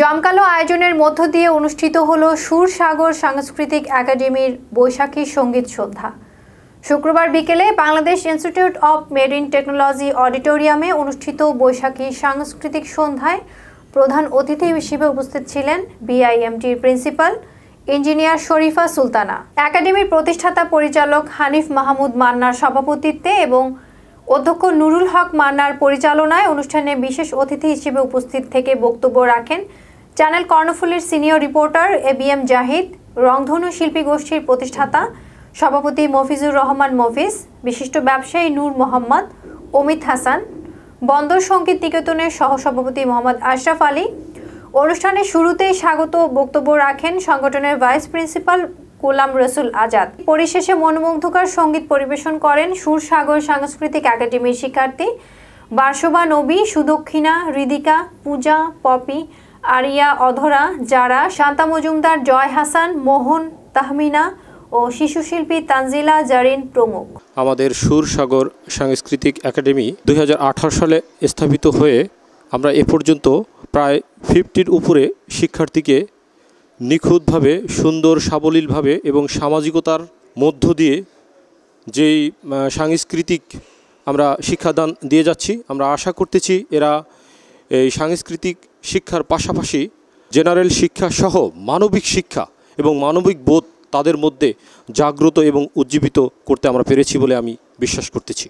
জমকালো আয়োজনের মধ্য দিয়ে অনুষ্ঠিত হল সাগর সাংস্কৃতিক একাডেমির বৈশাখী সঙ্গীত সন্ধ্যা শুক্রবার বিকেলে Bangladesh Institute of Marine Technology অডিটোরিয়ামে অনুষ্ঠিত বৈশাখী সাংস্কৃতিক সন্ধ্যায় প্রধান অতিথি হিসেবে উপস্থিত ছিলেন বিআইএমটির প্রিন্সিপাল ইঞ্জিনিয়ার শরীফা সুলতানা একাডেমির প্রতিষ্ঠাতা পরিচালক হানিফ মাহমুদ মান্নার সভাপতিত্বে এবং অধ্যক্ষ নুরুল হক মান্নার পরিচালনায় অনুষ্ঠানে বিশেষ অতিথি হিসেবে উপস্থিত থেকে বক্তব্য রাখেন চ্যানেল কর্ণফুলের senior reporter A B M Zahid রংধনু শিল্পী গোষ্ঠীর প্রতিষ্ঠাতা সভাপতি মফিজুর রহমান মফিজ বিশিষ্ট ব্যবসায়ী নূর মোহাম্মদ অমিত হাসান বন্দর সঙ্গীত নিকেতনের সহসভাপতি মোহাম্মদ আশরাফ আলী অনুষ্ঠানের শুরুতেই স্বাগত বক্তব্য রাখেন সংগঠনের ভাইস প্রিন্সিপাল গোলাম রসুল আজাদ পরিশেষে মনোমুগ্ধকর সঙ্গীত পরিবেশন করেন সুরসাগর সাংস্কৃতিক একাডেমির শিক্ষার্থী বাসবা নবী সুদক্ষিণা হৃদিকা পূজা পপি আরিয়া অধরা যারা শান্তা মজুমদার জয় হাসান মোহন তাহমিনা ও শিশু শিল্পী তানজিলা জারিন প্রমুখ আমাদের সুরসাগর সাংস্কৃতিক একাডেমি দুই সালে স্থাপিত হয়ে আমরা এ পর্যন্ত প্রায় ফিফটির উপরে শিক্ষার্থীকে নিখুঁতভাবে সুন্দর সাবলীলভাবে এবং সামাজিকতার মধ্য দিয়ে যেই সাংস্কৃতিক আমরা শিক্ষাদান দিয়ে যাচ্ছি আমরা আশা করতেছি এরা এই সাংস্কৃতিক শিক্ষার পাশাপাশি জেনারেল শিক্ষা সহ মানবিক শিক্ষা এবং মানবিক বোধ তাদের মধ্যে জাগ্রত এবং উজ্জীবিত করতে আমরা পেরেছি বলে আমি বিশ্বাস করতেছি